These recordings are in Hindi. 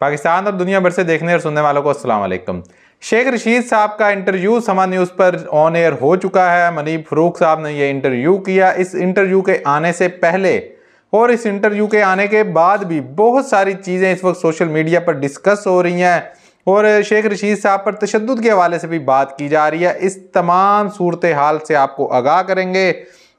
पाकिस्तान और दुनिया भर से देखने और सुनने वालों को असलम शेख रशीद साहब का इंटरव्यू समा न्यूज़ पर ऑन एयर हो चुका है मनीब फरूक साहब ने यह इंटरव्यू किया इस इंटरव्यू के आने से पहले और इस इंटरव्यू के आने के बाद भी बहुत सारी चीज़ें इस वक्त सोशल मीडिया पर डिस्कस हो रही हैं और शेख रशीद साहब पर तशद के हवाले से भी बात की जा रही है इस तमाम सूरत हाल से आपको आगाह करेंगे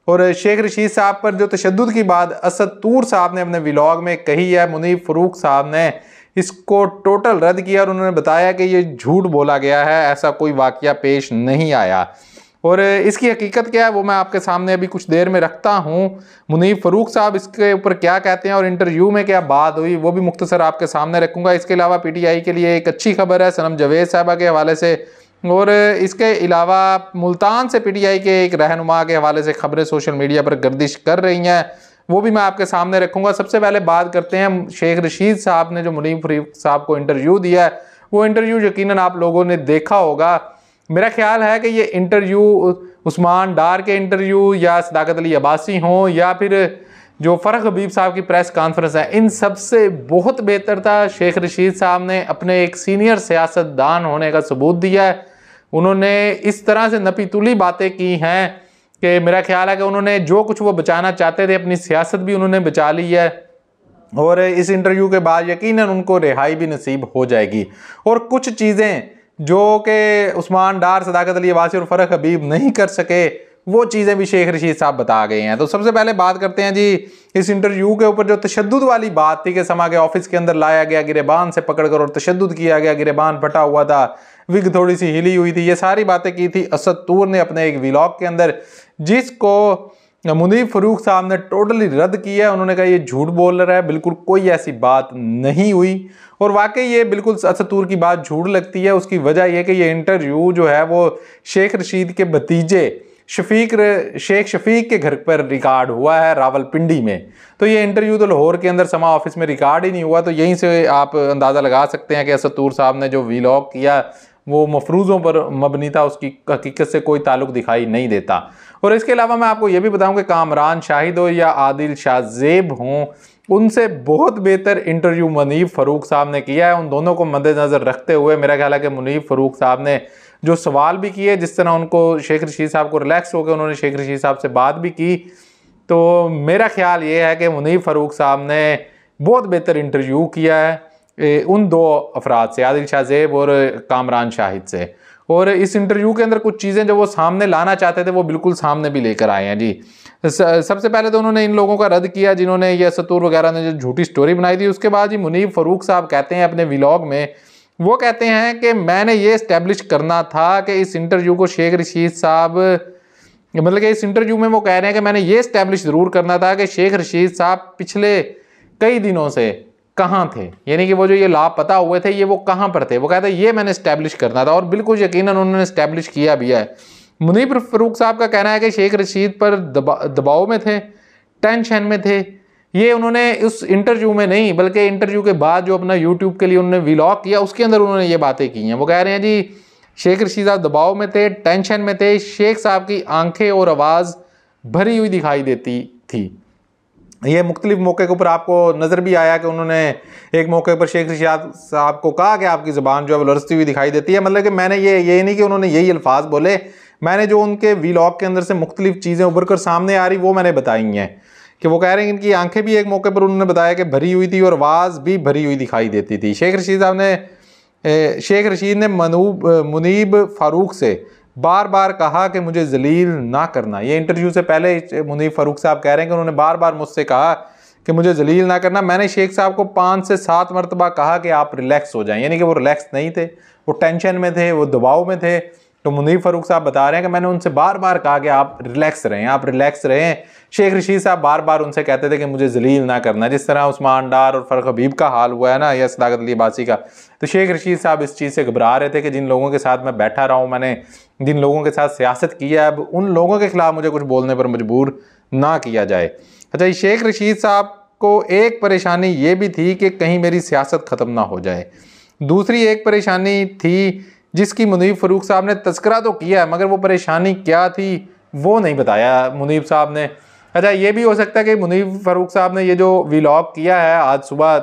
और शेख रशीद साहब पर जो तशद की बात असद तूर साहब ने अपने व्लाग में कही है मुनीब फरूक साहब ने इसको टोटल रद्द किया और उन्होंने बताया कि ये झूठ बोला गया है ऐसा कोई वाक़ पेश नहीं आया और इसकी हकीकत क्या है वो मैं आपके सामने अभी कुछ देर में रखता हूँ मुनीब फ़रूक साहब इसके ऊपर क्या कहते हैं और इंटरव्यू में क्या बात हुई वो भी मुख्तसर आपके सामने रखूँगा इसके अलावा पीटीआई के लिए एक अच्छी खबर है सनम जवेद साहबा के हवाले से और इसके अलावा मुल्तान से पीटीआई के एक रहनुमा के हवाले से खबरें सोशल मीडिया पर गर्दिश कर रही हैं वो भी मैं आपके सामने रखूँगा सबसे पहले बात करते हैं शेख रशीद साहब ने जो मुनीम फरीफ साहब को इंटरव्यू दिया है वो इंटरव्यू यकीन आप लोगों ने देखा होगा मेरा ख्याल है कि ये इंटरव्यू उस्मान डार के इंटरव्यू या सदाकत अली अब्बासी हों या फिर जो फ़रख हबीब साहब की प्रेस कॉन्फ्रेंस है इन सब से बहुत बेहतर था शेख रशीद साहब ने अपने एक सीनियर सियासतदान होने का सबूत दिया है उन्होंने इस तरह से नपीतुली बातें की हैं कि मेरा ख्याल है कि उन्होंने जो कुछ वो बचाना चाहते थे अपनी सियासत भी उन्होंने बचा ली है और इस इंटरव्यू के बाद यकीनन उनको रिहाई भी नसीब हो जाएगी और कुछ चीज़ें जो कि उस्मान डार सदाकत अली वासी और फ़रक हबीब नहीं कर सके वो चीज़ें भी शेख रशीद साहब बता गए हैं तो सबसे पहले बात करते हैं जी इस इंटरव्यू के ऊपर जो तशद वाली बात थी कि समा के ऑफिस के अंदर लाया गया गिरबान से पकड़कर और तशद किया गया गिरबान फटा हुआ था विग थोड़ी सी हिली हुई थी ये सारी बातें की थी तूर ने अपने एक व्लॉग के अंदर जिसको मुनीब फरूक साहब ने टोटली रद्द किया है उन्होंने कहा ये झूठ बोल रहा है बिल्कुल कोई ऐसी बात नहीं हुई और वाकई ये बिल्कुल असतूर की बात झूठ लगती है उसकी वजह यह कि ये इंटरव्यू जो है वो शेख रशीद के भतीजे शफीक शेख शफीक के घर पर रिकॉर्ड हुआ है रावलपिंडी में तो ये इंटरव्यू तो लाहौर के अंदर समा ऑफिस में रिकॉर्ड ही नहीं हुआ तो यहीं से आप अंदाज़ा लगा सकते हैं कि असतूर साहब ने जो वीलॉग किया वो मफरूज़ों पर मबनी था उसकी हकीकत से कोई ताल्लुक दिखाई नहीं देता और इसके अलावा मैं आपको ये भी बताऊँ कि कामरान शाहिद हो या आदिल शाहजेब हों उनसे बहुत बेहतर इंटरव्यू मुनीब फ़रूक साहब ने किया है उन दोनों को मद्देनज़र रखते हुए मेरा ख्याल है कि मुनीब फ़रूक साहब ने जो सवाल भी किए जिस तरह उनको शेख रशीद साहब को रिलैक्स होकर उन्होंने शेख रशीद साहब से बात भी की तो मेरा ख्याल ये है कि मुनीब फ़रूक साहब ने बहुत बेहतर इंटरव्यू किया है उन दो अफराद से आदिल शाह जेब और कामरान शाहिद से और इस इंटरव्यू के अंदर कुछ चीज़ें जो वो सामने लाना चाहते थे वो बिल्कुल सामने भी लेकर आए हैं जी सबसे पहले तो उन्होंने इन लोगों का रद्द किया जिन्होंने यह सतूर वगैरह ने जो झूठी स्टोरी बनाई थी उसके बाद जी मुनीब फ़रूक साहब कहते हैं अपने विलाग में वो कहते हैं कि मैंने ये इस्टेब्लिश करना था कि इस इंटरव्यू को शेख रशीद साहब मतलब कि इस इंटरव्यू में वो कह रहे हैं कि मैंने ये इस्टेब्लिश ज़रूर करना था कि शेख रशीद साहब पिछले कई दिनों से कहाँ थे यानी कि वो जो ये लापता हुए थे ये वो कहाँ पर थे वो कहते ये मैंने इस्टेब्लिश करना था और बिल्कुल यकीन उन्होंने इस्टेब्लिश किया भी है मुनीब फरूक साहब का कहना है कि शेख रशीद पर दबा दबाव में थे टेंशन में थे ये उन्होंने उस इंटरव्यू में नहीं बल्कि इंटरव्यू के बाद जो अपना यूट्यूब के लिए उन्होंने विलॉग किया उसके अंदर उन्होंने ये बातें की हैं वो कह रहे हैं जी शेख रशीद साहब दबाव में थे टेंशन में थे शेख साहब की आंखें और आवाज़ भरी हुई दिखाई देती थी ये मुख्तलिफ मौके के ऊपर आपको नज़र भी आया कि उन्होंने एक मौके पर शेख रशियात साहब को कहा कि आपकी ज़बान जो है लरसती हुई दिखाई देती है मतलब कि मैंने ये ये नहीं कि उन्होंने यही अल्फाज बोले मैंने जो उनके वीलॉग के अंदर से मुख्तलिफ चीज़ें उभर कर सामने आ रही वो मैंने बताई हैं कि वो कह रहे हैं इनकी आंखें भी एक मौके पर उन्होंने बताया कि भरी हुई थी और आवाज़ भी भरी हुई दिखाई देती थी शेख रशीद साहब ने शेख रशीद ने मनूब मुनीब फारूक से बार बार कहा कि मुझे जलील ना करना ये इंटरव्यू से पहले मुनीफ फरूक साहब कह रहे हैं कि उन्होंने बार बार मुझसे कहा कि मुझे जलील ना करना मैंने शेख साहब को पाँच से सात मरतबा कहा कि आप रिलैक्स हो जाएं यानी कि वो रिलैक्स नहीं थे वो टेंशन में थे वो दबाव में थे तो मुनीर फ़ारूक साहब बता रहे हैं कि मैंने उनसे बार बार कहा कि आप रिलैक्स रहें आप रिलैक्स रहें शेख रशीद साहब बार बार उनसे कहते थे कि मुझे जलील ना करना जिस तरह उस्मान डार और फ़र्क हबीब का हाल हुआ है ना या सदाकत अली बासी का तो शेख रशीद साहब इस चीज़ से घबरा रहे थे कि जिन लोगों के साथ मैं बैठा रहा हूँ मैंने जिन लोगों के साथ सियासत की है अब उन लोगों के ख़िलाफ़ मुझे कुछ बोलने पर मजबूर ना किया जाए अच्छा ये शेख रशीद साहब को एक परेशानी ये भी थी कि कहीं मेरी सियासत ख़त्म ना हो जाए दूसरी एक परेशानी थी जिसकी मुनीब फ़रूक साहब ने तस्करा तो किया है मगर वो परेशानी क्या थी वो नहीं बताया मुनीब साहब ने अच्छा ये भी हो सकता है कि मुनीब फ़रूक साहब ने ये जो व्लॉग किया है आज सुबह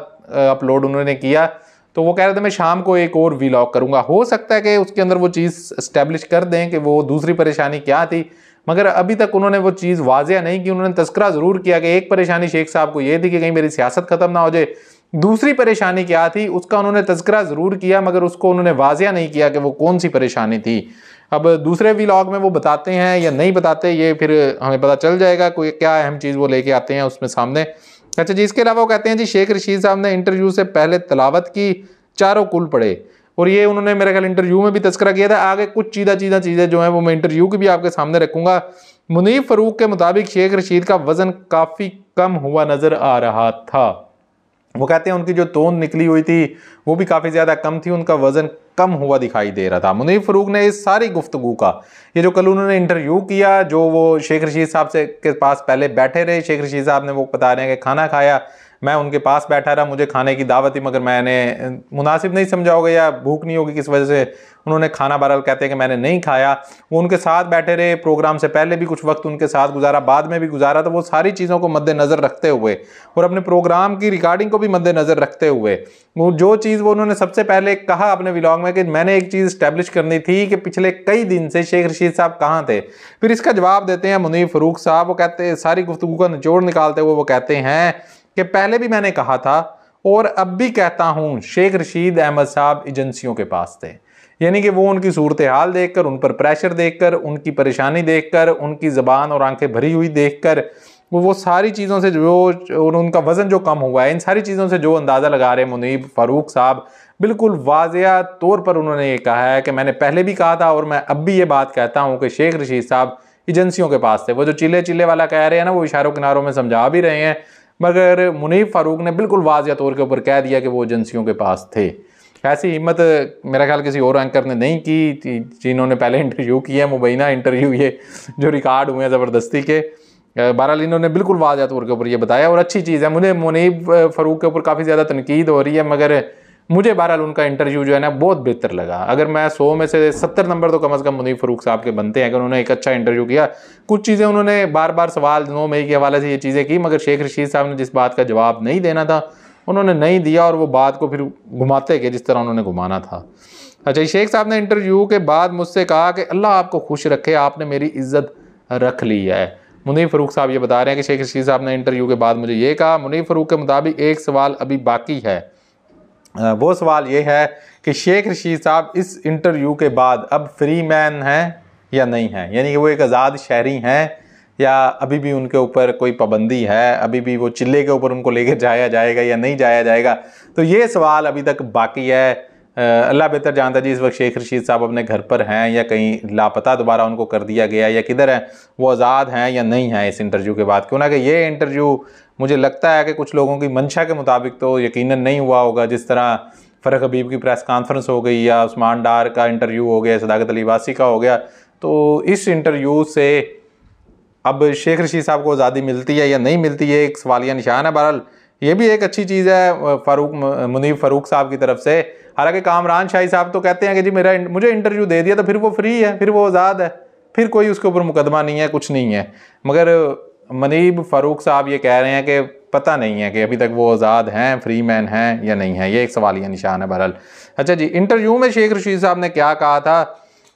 अपलोड उन्होंने किया तो वो कह रहे थे मैं शाम को एक और व्लॉग करूँगा हो सकता है कि उसके अंदर वो चीज़ इस्टेब्लिश कर दें कि वो दूसरी परेशानी क्या थी मगर अभी तक उन्होंने वो चीज़ वाजिया नहीं की उन्होंने तस्करा ज़रूर किया कि एक परेशानी शेख साहब को ये थी कि कहीं मेरी सियासत ख़त्म ना हो जाए दूसरी परेशानी क्या थी उसका उन्होंने तस्करा ज़रूर किया मगर उसको उन्होंने वाजिया नहीं किया कि वो कौन सी परेशानी थी अब दूसरे व्लाग में वो बताते हैं या नहीं बताते ये फिर हमें पता चल जाएगा कोई क्या अहम चीज़ वो लेके आते हैं उसमें सामने अच्छा जी इसके अलावा वो कहते हैं जी शेख रशीद साहब ने इंटरव्यू से पहले तलावत की चारों कुल पढ़े और ये उन्होंने मेरे ख्याल इंटरव्यू में भी तस्करा किया था आगे कुछ चीदा चीदा चीज़ें जो हैं वो मैं इंटरव्यू की भी आपके सामने रखूँगा मुनीब फ़रूक के मुताबिक शेख रशीद का वज़न काफ़ी कम हुआ नज़र आ रहा था वो कहते हैं उनकी जो तोंद निकली हुई थी वो भी काफ़ी ज़्यादा कम थी उनका वज़न कम हुआ दिखाई दे रहा था मुनीर फ़रूक ने इस सारी गुफ्तु का ये जो कल उन्होंने इंटरव्यू किया जो वो शेख रशीद साहब से के पास पहले बैठे रहे शेख रशीद साहब ने वो बता रहे हैं कि खाना खाया मैं उनके पास बैठा रहा मुझे खाने की दावत ही मगर मैंने मुनासिब नहीं समझा होगा या भूख नहीं होगी किस वजह से उन्होंने खाना बहरहाल कहते हैं कि मैंने नहीं खाया वो उनके साथ बैठे रहे प्रोग्राम से पहले भी कुछ वक्त उनके साथ गुजारा बाद में भी गुजारा तो वो सारी चीज़ों को मद्देनज़र रखते हुए और अपने प्रोग्राम की रिकॉर्डिंग को भी मद्देनज़र रखते हुए वो जो चीज़ वो उन्होंने सबसे पहले कहा अपने व्लॉग में कि मैंने एक चीज़ इस्टेब्लिश करनी थी कि पिछले कई दिन से शेख रशीद साहब कहाँ थे फिर इसका जवाब देते हैं मुनीफ फरूख साहब वो कहते हैं सारी गुफ्तु का निचोड़ निकालते हुए वो कहते हैं कि पहले भी मैंने कहा था और अब भी कहता हूँ शेख रशीद अहमद साहब एजेंसियों के पास थे यानी कि वो उनकी सूरत हाल देख कर उन पर प्रेशर देख कर उनकी परेशानी देख कर उनकी ज़बान और आंखें भरी हुई देख कर वो वो सारी चीज़ों से जो और उनका वज़न जो कम हुआ है इन सारी चीज़ों से जो अंदाज़ा लगा रहे मुनीब फ़ारूक साहब बिल्कुल वाजिया तौर पर उन्होंने ये कहा है कि मैंने पहले भी कहा था और मैं अब भी ये बात कहता हूँ कि शेख रशीद साहब एजेंसियों के पास थे वो जो चिल्ले चिल्ले वाला कह रहे हैं ना वो इशारों किनारों में समझा भी रहे हैं मगर मुनीब फ़ारूक ने बिल्कुल वाजिया तौर के ऊपर कह दिया कि वो एजेंसियों के पास थे ऐसी हिम्मत मेरा ख्याल किसी और एंकर ने नहीं की जिन्होंने पहले इंटरव्यू है मुबैना इंटरव्यू ये जो रिकॉर्ड हुए हैं ज़बरदस्ती के बहरहाल इन्होंने बिल्कुल या तौर के ऊपर ये बताया और अच्छी चीज़ है मुझे मुनीब फ़ारूक के ऊपर काफ़ी ज़्यादा तनकीद हो रही है मगर मुझे बहरहाल उनका इंटरव्यू जो है ना बहुत बेहतर लगा अगर मैं सौ में से सत्तर नंबर तो कम अज़ कम मुनीफ फरूक साहब के बनते हैं अगर उन्होंने एक अच्छा इंटरव्यू किया कुछ चीज़ें उन्होंने बार बार सवाल नौ मई के हवाले से ये चीज़ें की मगर शेख रशीद साहब ने जिस बात का जवाब नहीं देना था उन्होंने नहीं दिया और वो बात को फिर घुमाते गए जिस तरह उन्होंने घुमाना था अच्छा शेख साहब ने इंटरव्यू के बाद मुझसे कहा कि अल्लाह आपको खुश रखे आपने मेरी इज्जत रख ली है मुनीफ फरूक साहब ये बता रहे हैं कि शेख रशीद साहब ने इंटरव्यू के बाद मुझे ये कहा मुनीफ फरूक के मुताबिक एक सवाल अभी बाकी है वो सवाल ये है कि शेख रशीद साहब इस इंटरव्यू के बाद अब फ्री मैन हैं या नहीं हैं यानी कि वो एक आज़ाद शहरी हैं या अभी भी उनके ऊपर कोई पाबंदी है अभी भी वो चिल्ले के ऊपर उनको लेकर जाया जाएगा या नहीं जाया जाएगा तो ये सवाल अभी तक बाकी है अल्लाह बेहतर जानता जी इस वक्त शेख रशीद साहब अपने घर पर हैं या कहीं लापता दोबारा उनको कर दिया गया या किधर हैं वो आज़ाद हैं या नहीं हैं इस इंटरव्यू के बाद क्यों ना कि ये इंटरव्यू मुझे लगता है कि कुछ लोगों की मंशा के मुताबिक तो यकीन नहीं हुआ होगा जिस तरह फ़रख हबीब की प्रेस कॉन्फ्रेंस हो गई या उस्मान डार का इंटरव्यू हो गया सदाकत अली वासी का हो गया तो इस इंटरव्यू से अब शेख रशीद साहब को आज़ादी मिलती है या नहीं मिलती है एक सवालिया निशान है बहरहाल ये भी एक अच्छी चीज़ है फारूक मुनीब फ़ारूक साहब की तरफ से हालांकि कामरान शाही साहब तो कहते हैं कि जी मेरा मुझे इंटरव्यू दे दिया तो फिर वो फ्री है फिर वो आज़ाद है फिर कोई उसके ऊपर मुकदमा नहीं है कुछ नहीं है मगर मनीब फ़ारूक साहब ये कह रहे हैं कि पता नहीं है कि अभी तक वो आज़ाद हैं फ्री मैन हैं या नहीं है ये एक सवाल यह निशान है बहरहाल अच्छा जी इंटरव्यू में शेख रशीद साहब ने क्या कहा था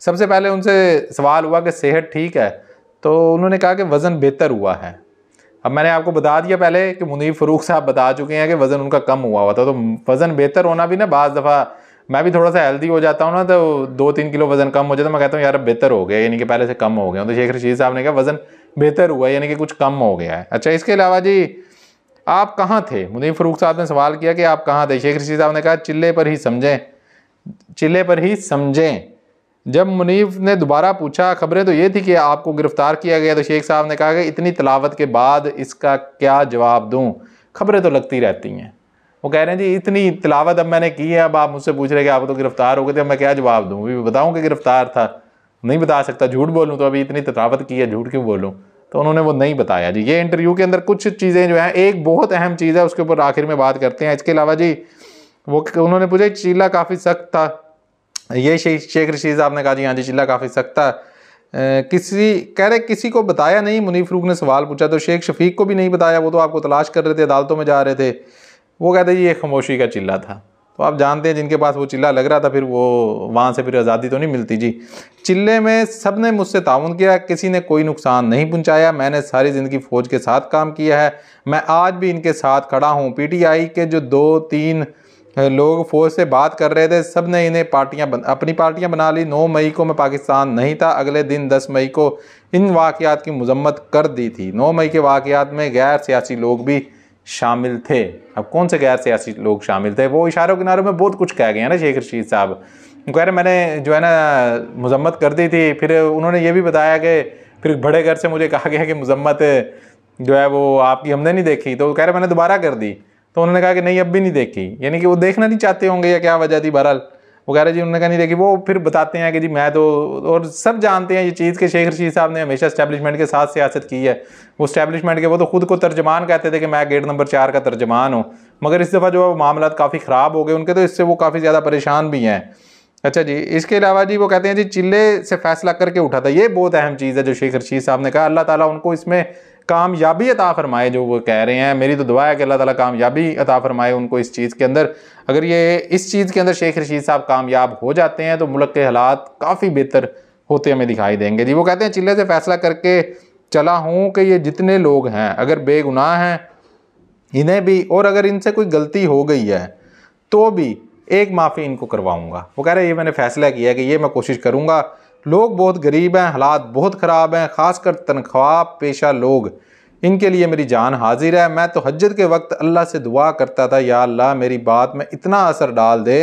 सबसे पहले उनसे सवाल हुआ कि सेहत ठीक है तो उन्होंने कहा कि वज़न बेहतर हुआ है अब मैंने आपको बता दिया पहले कि मुनीब फ़रूक साहब बता चुके हैं कि वज़न उनका कम हुआ हुआ था तो वज़न बेहतर होना भी ना बज़ दफ़ा मैं भी थोड़ा सा हेल्दी हो जाता हूँ ना तो दो तीन किलो वज़न कम हो जाता मैं कहता हूँ यार बेहतर हो गया यानी कि पहले से कम हो गया तो शेख रशीद साहब ने कहा वज़न बेहतर हुआ यानी कि कुछ कम हो गया है अच्छा इसके अलावा जी आप कहाँ थे मुदीम फरूक साहब ने सवाल किया कि आप कहाँ थे शेख ऋषि साहब ने कहा चिल्ले पर ही समझें चिल्ले पर ही समझें जब मुनीफ ने दोबारा पूछा खबरें तो ये थी कि आपको गिरफ़्तार किया गया तो शेख साहब ने कहा कि इतनी तलावत के बाद इसका क्या जवाब दूँ खबरें तो लगती रहती हैं वो कह रहे हैं जी इतनी तलावत अब मैंने की है अब आप मुझसे पूछ रहे कि आप तो गिरफ़्तार हो गए थे अब मैं क्या जवाब दूँ भी बताऊँ कि गिरफ़्तार था नहीं बता सकता झूठ बोलूँ तो अभी इतनी तथावत की है झूठ क्यों बोलूँ तो उन्होंने वो नहीं बताया जी ये इंटरव्यू के अंदर कुछ चीज़ें जो हैं एक बहुत अहम चीज़ है उसके ऊपर आखिर में बात करते हैं इसके अलावा जी वो उन्होंने पूछा चीला काफ़ी सख्त था ये शेख रशीद साहब ने कहा जी हाँ जी चीला काफ़ी सख्त था किसी कह रहे किसी को बताया नहीं मुनीफ फरूक ने सवाल पूछा तो शेख शफीक को भी नहीं बताया वो तो आपको तलाश कर रहे थे अदालतों में जा रहे थे वो कहते जी ये खामोशी का चिल्ला था तो आप जानते हैं जिनके पास वो चिल्ला लग रहा था फिर वो वहाँ से फिर आज़ादी तो नहीं मिलती जी चिल्ले में सब ने मुझसे ताउन किया किसी ने कोई नुकसान नहीं पहुँचाया मैंने सारी ज़िंदगी फ़ौज के साथ काम किया है मैं आज भी इनके साथ खड़ा हूँ पीटीआई के जो दो तीन लोग फ़ौज से बात कर रहे थे सब ने इन्हें पार्टियाँ बन अपनी पार्टियाँ बना ली नौ मई को मैं पाकिस्तान नहीं था अगले दिन दस मई को इन वाक़ की मजम्मत कर दी थी नौ मई के वाक़ में गैर सियासी लोग भी शामिल थे अब कौन से गैर सियासी लोग शामिल थे वो इशारों किनारों में बहुत कुछ कह गए हैं ना शेख रशीद साहब कह रहे मैंने जो है ना मजम्मत कर दी थी फिर उन्होंने ये भी बताया कि फिर बड़े घर से मुझे कहा गया कि मजम्मत जो है वो आपकी हमने नहीं देखी तो कह रहे मैंने दोबारा कर दी तो उन्होंने कहा कि नहीं अब भी नहीं देखी यानी कि वो देखना नहीं चाहते होंगे या क्या वजह थी बहरहाल वगैरह जी उन्होंने कहा नहीं देखी वो फिर बताते हैं कि जी मैं तो और सब जानते हैं ये चीज़ कि शेख रशीद साहब ने हमेशा इस्टेबलिशमेंट के साथ सियासत की है वो स्टैब्लिशमेंट के वो तो खुद को तर्जमान कहते थे कि मैं गेट नंबर चार का तर्जमान हूँ मगर इस दफ़ा जो मामला काफ़ी ख़राब हो गए उनके तो इससे वो काफ़ी ज़्यादा परेशान भी हैं अच्छा जी इसके अलावा जी वो कहते हैं जी चिल्ले से फैसला करके उठा था ये बहुत अहम चीज़ है जो शेख रशीद साहब ने कहा अल्लाह ताला उनको इसमें कामयाबी अता फरमाए जो वो कह रहे हैं मेरी तो दुआ है कि अल्लाह ताला कामयाबी अता फरमाए उनको इस चीज़ के अंदर अगर ये इस चीज़ के अंदर शेख रशीद साहब कामयाब हो जाते हैं तो मुल्क के हालात काफ़ी बेहतर होते हमें दिखाई देंगे जी वो कहते हैं चिल्ले से फैसला करके चला हूँ कि ये जितने लोग हैं अगर बेगुनाह हैं इन्हें भी और अगर इनसे कोई गलती हो गई है तो भी एक माफ़ी इनको करवाऊँगा वो कह रहे ये मैंने फैसला किया है कि ये मैं कोशिश करूँगा लोग बहुत गरीब हैं हालात बहुत ख़राब हैं ख़ासकर तनख्वाह पेशा लोग इनके लिए मेरी जान हाजिर है मैं तो हजत के वक्त अल्लाह से दुआ करता था या अल्लाह मेरी बात में इतना असर डाल दे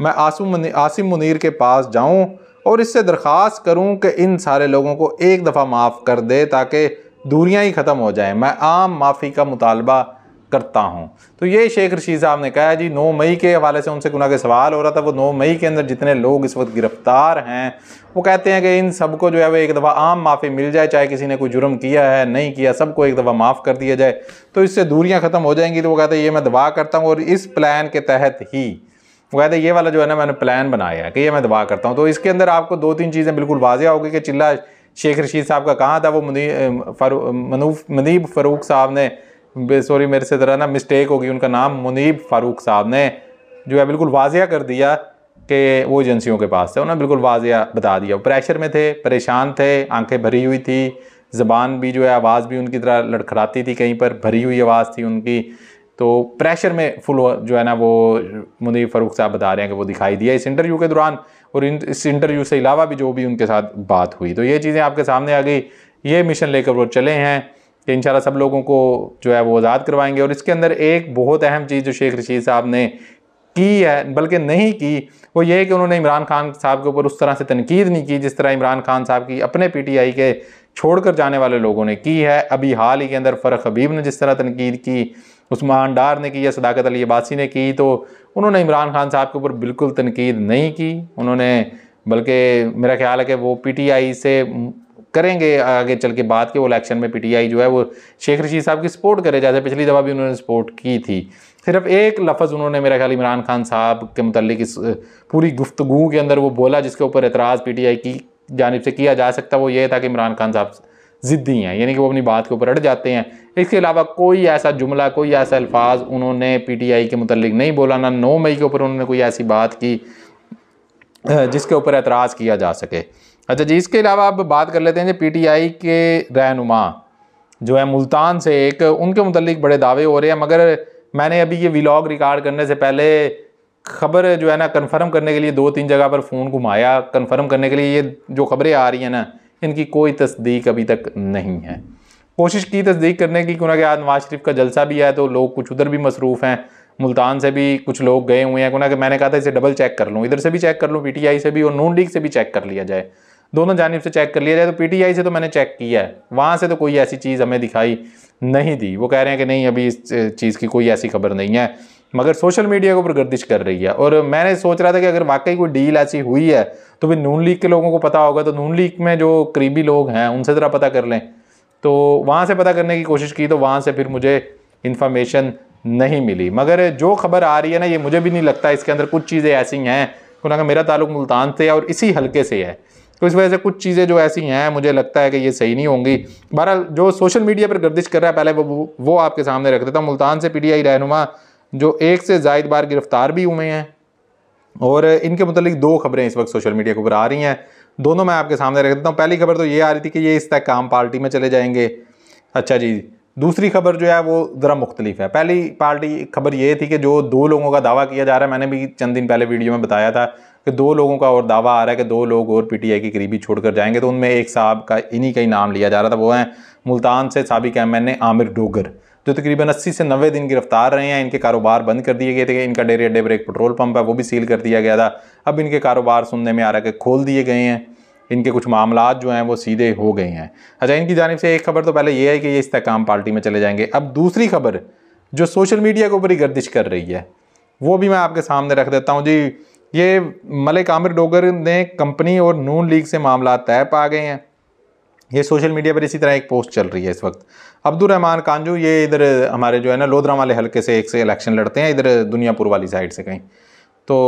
मैं आसम आसिम मुनीर के पास जाऊँ और इससे दरख्वास करूँ कि इन सारे लोगों को एक दफ़ा माफ़ कर दे ताकि दूरियाँ ही ख़त्म हो जाएँ मैं आम माफ़ी का मुतालबा करता हूँ तो ये शेख रशीद साहब ने कहा जी 9 मई के हवाले से उनसे गुना के सवाल हो रहा था वो 9 मई के अंदर जितने लोग इस वक्त गिरफ्तार हैं वो कहते हैं कि इन सबको जो है वो एक दफ़ा आम माफ़ी मिल जाए चाहे किसी ने कोई जुर्म किया है नहीं किया सबको एक दफ़ा माफ़ कर दिया जाए तो इससे दूरियाँ ख़त्म हो जाएंगी तो वो कहते हैं ये मैं दबा करता हूँ और इस प्लान के तहत ही वो कहते हैं ये वाला जो है ना मैंने प्लान बनाया है कि ये मैं दबा करता हूँ तो इसके अंदर आपको दो तीन चीज़ें बिल्कुल वाजिया होगी कि चिल्ला शेख रशीद साहब का कहाँ था वो मनीब फरू मनीब फ़रूक साहब ने सॉरी मेरे से ज़रा ना मिस्टेक होगी उनका नाम मुनीब फारूक साहब ने जो है बिल्कुल वाजिया कर दिया कि वो एजेंसियों के पास थे उन्होंने बिल्कुल वाजिया बता दिया प्रेशर में थे परेशान थे आंखें भरी हुई थी ज़बान भी जो है आवाज़ भी उनकी तरह लड़खड़ाती थी कहीं पर भरी हुई आवाज़ थी उनकी तो प्रेशर में फुल जो है ना वो मुनीब फ़ारूक साहब बता रहे हैं कि वो दिखाई दिया इस इंटरव्यू के दौरान और इन इस इंटरव्यू से अलावा भी जो भी उनके साथ बात हुई तो ये चीज़ें आपके सामने आ गई ये मिशन लेकर वो चले हैं कि इन सब लोगों को जो है वो आज़ाद करवाएंगे और इसके अंदर एक बहुत अहम चीज़ जो शेख रशीद साहब ने की है बल्कि नहीं की वो ये कि उन्होंने इमरान खान साहब के ऊपर उस तरह से तनकीद नहीं की जिस तरह इमरान खान साहब की अपने पीटीआई के छोड़कर जाने वाले लोगों ने की है अभी हाल ही के अंदर फ़र्क हबीब ने जिस तरह तनकीद की उस्मान डार ने की या सदाकत अली अबासी ने की तो उन्होंने इमरान खान साहब के ऊपर बिल्कुल तनकीद नहीं की उन्होंने बल्कि मेरा ख्याल है कि वो आई से करेंगे आगे चल के बाद के वो इलेक्शन में पीटीआई जो है वो शेख रशीद साहब की सपोर्ट करे जैसे पिछली दफ़ा भी उन्होंने सपोर्ट की थी सिर्फ एक लफ्ज़ उन्होंने मेरा ख्याल इमरान खान साहब के मतलब इस पूरी गुफ्तु के अंदर वो बोला जिसके ऊपर एतराज़ पी की जानब से किया जा सकता वो ये था कि इमरान खान साहब ज़िद्दी हैं यानी कि वो अपनी बात के ऊपर अट जाते हैं इसके अलावा कोई ऐसा जुमला कोई ऐसा अल्फाज उन्होंने पीटीआई के मतलब नहीं बोला ना नौ मई के ऊपर उन्होंने कोई ऐसी बात की जिसके ऊपर एतराज़ किया जा सके अच्छा जी इसके अलावा अब बात कर लेते हैं जी पीटीआई के रहनुमा जो है मुल्तान से एक उनके मतलब बड़े दावे हो रहे हैं मगर मैंने अभी ये व्लॉग रिकॉर्ड करने से पहले खबर जो है ना कंफर्म करने के लिए दो तीन जगह पर फ़ोन घुमाया कंफर्म करने के लिए ये जो खबरें आ रही हैं ना इनकी कोई तस्दीक अभी तक नहीं है कोशिश की तस्दीक करने की क्योंकि आज नवाज शरीफ का जलसा भी है तो लोग कुछ उधर भी मसरूफ़ हैं मुल्तान से भी कुछ लोग गए हुए हैं क्योंकि मैंने कहा था इसे डबल चेक कर लूँ इधर से भी चेक कर लूँ पी से भी और नून लीग से भी चेक कर लिया जाए दोनों जानब से चेक कर लिया जाए तो पीटीआई से तो मैंने चेक किया है वहाँ से तो कोई ऐसी चीज़ हमें दिखाई नहीं दी वो कह रहे हैं कि नहीं अभी इस चीज़ की कोई ऐसी खबर नहीं है मगर सोशल मीडिया के ऊपर गर्दिश कर रही है और मैंने सोच रहा था कि अगर वाकई कोई डील ऐसी हुई है तो फिर नून लीग के लोगों को पता होगा तो नून लीग में जो करीबी लोग हैं उनसे ज़रा पता कर लें तो वहाँ से पता करने की कोशिश की तो वहाँ से फिर मुझे इन्फॉर्मेशन नहीं मिली मगर जो खबर आ रही है ना ये मुझे भी नहीं लगता इसके अंदर कुछ चीज़ें ऐसी हैं क्योंकि तो मेरा ताल्लुक मुल्तान से है और इसी हल्के से है तो इस वजह से कुछ चीज़ें जो ऐसी हैं मुझे लगता है कि ये सही नहीं होंगी बहरहाल जो सोशल मीडिया पर गर्दिश कर रहा है पहले वो वो आपके सामने रख देता मुल्तान से पी टी आई रहनुमा जो एक से जायद बार गिरफ्तार भी हुए हैं और इनके मतलब दो खबरें इस वक्त सोशल मीडिया के ऊपर आ रही हैं दोनों मैं आपके सामने रख देता हूँ पहली खबर तो ये आ रही थी कि ये इस तक काम पार्टी में चले जाएंगे अच्छा जी दूसरी खबर जो है वो ज़रा मुख्तलिफ है पहली पार्टी खबर ये थी कि जो दो लोगों का दावा किया जा रहा है मैंने भी चंद दिन पहले वीडियो में बताया था कि दो लोगों का और दावा आ रहा है कि दो लोग और पीटीआई की करीबी छोड़कर जाएंगे तो उनमें एक साहब का इन्हीं का ही नाम लिया जा रहा था वो हैं मुल्तान से सबक M N A Aamir Dogar जो तकरीबन अस्सी से नब्बे दिन गिरफ्तार रहे हैं इनके कारोबार बंद कर दिए गए थे इनका डेरे अड्डे पर एक पेट्रोल पंप है वो भी सील कर दिया गया था अब इनके कारोबार सुनने में आ रहा है कि खोल दिए गए हैं इनके कुछ मामला जो हैं वो सीधे हो गए हैं अच्छा इनकी जानब से एक खबर तो पहले ये है कि ये इस्तेकाम पार्टी में चले जाएंगे अब दूसरी खबर जो सोशल मीडिया के ऊपर ही गर्दिश कर रही है वो भी मैं आपके सामने रख देता हूँ जी ये मलिक आमिर डोगर ने कंपनी और नून लीग से मामला तय पा गए हैं ये सोशल मीडिया पर इसी तरह एक पोस्ट चल रही है इस वक्त अब्दुलरहमान कांजू ये इधर हमारे जो है ना लोधरा वाले हलके से एक से इलेक्शन लड़ते हैं इधर दुनियापुर वाली साइड से कहीं तो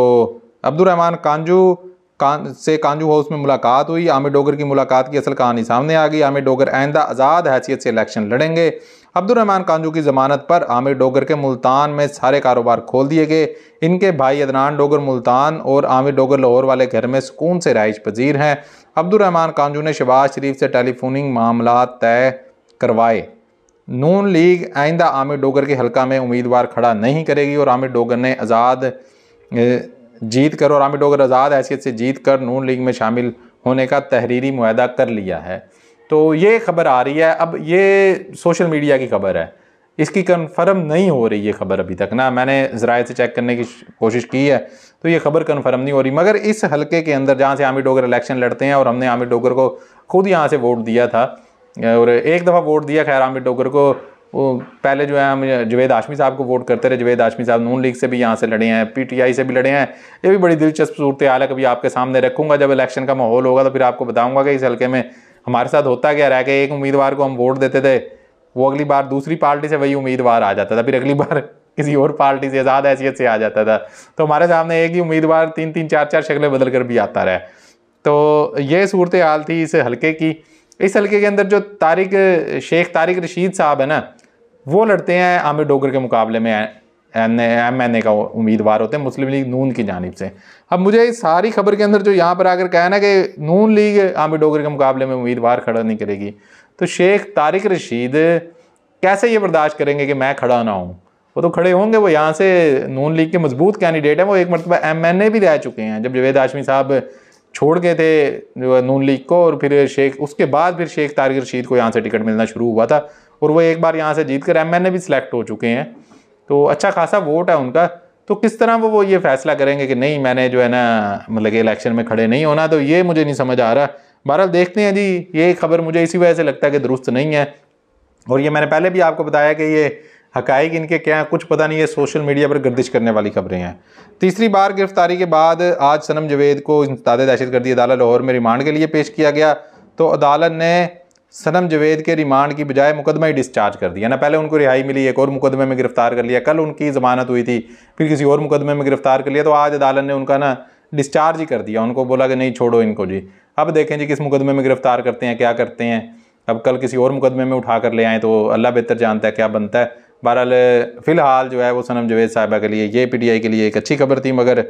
अब्दुलरहमान कांजू कान से कांजू हाउस में मुलाकात हुई आमिर डोगर की मुलाकात की असल कहानी सामने आ गई आमिर डोगर आइंदा आज़ाद हैसियत से इलेक्शन लड़ेंगे अब्दुलरहमान कांजू की ज़मानत पर आमिर डोगर के मुल्तान में सारे कारोबार खोल दिए गए इनके भाई अदनान डोगर मुल्तान और आमिर डोगर लाहौर वाले घर में सुकून से रहाइश पजीर हैं अब्दुलरहमान कांजू ने शबाज शरीफ से टेलीफोनिंग मामला तय करवाए नून लीग आइंदा आमिर डोगर के हलका में उम्मीदवार खड़ा नहीं करेगी और आमिर डोगर ने आज़ाद जीत कर और आमिर डोगर आज़ाद हैसियत से जीत कर नून लीग में शामिल होने का तहरीरी माहा कर लिया है तो ये खबर आ रही है अब ये सोशल मीडिया की खबर है इसकी कन्फर्म नहीं हो रही ये खबर अभी तक ना मैंने ज़राए से चेक करने की कोशिश की है तो ये खबर कन्फर्म नहीं हो रही मगर इस हलके के अंदर जहाँ से आमिर डोगर इलेक्शन लड़ते हैं और हमने आमिर डोगर को खुद यहाँ से वोट दिया था और एक दफ़ा वोट दिया खैर आमिर डोगर को वो पहले जो है हम जवेद आशमी साहब को वोट करते रहे जवेद आशमी साहब नून लीग से भी यहाँ से लड़े हैं पीटीआई से भी लड़े हैं ये भी बड़ी दिलचस्प सूरत हाल है कभी आपके सामने रखूँगा जब इलेक्शन का माहौल होगा तो फिर आपको बताऊँगा कि इस हल्के में हमारे साथ होता क्या रहा कि एक उम्मीदवार को हम वोट देते थे वो अगली बार दूसरी पार्टी से वही उम्मीदवार आ जाता था फिर अगली बार किसी और पार्टी से आज़ाद हैसियत से आ जाता था तो हमारे सामने एक ही उम्मीदवार तीन तीन चार चार शक्लें बदल कर भी आता रहा तो ये सूरत हाल थी इस हल्के की इस हल्के के अंदर जो तारिक शेख तारिक रशीद साहब है ना वो लड़ते हैं आमिर डोगर के मुकाबले में एम एन ए का उम्मीदवार होते हैं मुस्लिम लीग नून की जानब से अब मुझे इस सारी खबर के अंदर जो यहाँ पर आकर कहा है ना कि नून लीग आमिर डोगर के मुकाबले में उम्मीदवार खड़ा नहीं करेगी तो शेख तारिक रशीद कैसे ये बर्दाश्त करेंगे कि मैं खड़ा ना हूँ वो तो खड़े होंगे वो यहाँ से नून लीग के मजबूत कैंडिडेट हैं वो एक मरतबा एम एन ए भी रह चुके हैं जब जवेद आशमी साहब छोड़ गए थे नून लीग को और फिर शेख उसके बाद फिर शेख तारिक रशीद को यहाँ से टिकट मिलना शुरू हुआ था और वो एक बार यहाँ से जीत कर एम एन ए भी सिलेक्ट हो चुके हैं तो अच्छा खासा वोट है उनका तो किस तरह वो वो ये फैसला करेंगे कि नहीं मैंने जो है ना मतलब कि इलेक्शन में खड़े नहीं होना तो ये मुझे नहीं समझ आ रहा बहरहाल देखते हैं जी ये खबर मुझे इसी वजह से लगता है कि दुरुस्त नहीं है और ये मैंने पहले भी आपको बताया कि ये हकाइक इनके क्या हैं कुछ पता नहीं है सोशल मीडिया पर गर्दिश करने वाली खबरें हैं तीसरी बार गिरफ्तारी के बाद आज सनम जवेद को इंतद दहशत गर्दी अदालत लाहौर में रिमांड के लिए पेश किया गया तो अदालत ने सनम जवेद के रिमांड की बजाय मुकदमा ही डिस्चार्ज कर दिया ना पहले उनको रिहाई मिली एक और मुकदमे में गिरफ्तार कर लिया कल उनकी ज़मानत हुई थी फिर किसी और मुकदमे में गिरफ्तार कर लिया तो आज अदालत ने उनका ना डिस्चार्ज ही कर दिया उनको बोला कि नहीं छोड़ो इनको जी अब देखें जी किस मुकदमे में गिरफ्तार करते हैं क्या करते हैं अब कल किसी और मुकदमे में उठा कर ले आएँ तो अल्लाह बेहतर जानता है क्या बनता है बहरहाल फ़िलहाल जो है वो सनम जवेद साहबा के लिए ये आई के लिए एक अच्छी खबर थी मगर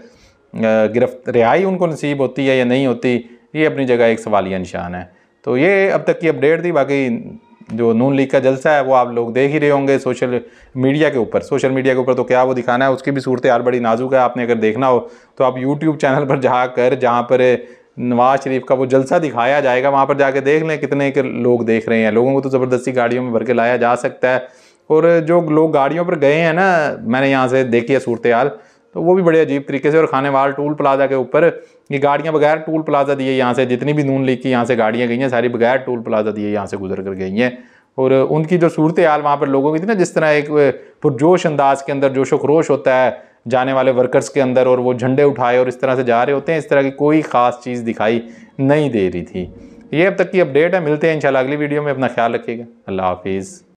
गिरफ्त रिहाई उनको नसीब होती है या नहीं होती ये अपनी जगह एक सवालिया निशान है तो ये अब तक की अपडेट थी बाकी जो नून लीग का जलसा है वो आप लोग देख ही रहे होंगे सोशल मीडिया के ऊपर सोशल मीडिया के ऊपर तो क्या वो दिखाना है उसकी भी सूरत हाल बड़ी नाजुक है आपने अगर देखना हो तो आप यूट्यूब चैनल पर जाकर जहाँ पर नवाज शरीफ का वो जलसा दिखाया जाएगा वहाँ पर जाके देख लें कितने के लोग देख रहे हैं लोगों को तो ज़बरदस्ती गाड़ियों में भर के लाया जा सकता है और जो लोग गाड़ियों पर गए हैं ना मैंने यहाँ से देखी है सूरत हाल तो वो भी बड़े अजीब तरीके से और खाने वाल टूल प्लाजा के ऊपर ये गाड़ियाँ बगैर टूल प्लाजा दिए यहाँ से जितनी भी नून लीग की यहाँ से गाड़ियाँ गई हैं सारी बगैर टूल प्लाजा दिए यहाँ से गुजर कर गई हैं और उनकी जो सूरत हाल वहाँ पर लोगों की थी ना जिस तरह एक पुरजोश अंदाज के अंदर जोशो खरोश होता है जाने वाले वर्कर्स के अंदर और वो झंडे उठाए और इस तरह से जा रहे होते हैं इस तरह की कोई ख़ास चीज़ दिखाई नहीं दे रही थी ये अब तक की अपडेट है मिलते हैं इंशाल्लाह अगली वीडियो में अपना ख्याल रखिएगा अल्लाह हाफिज़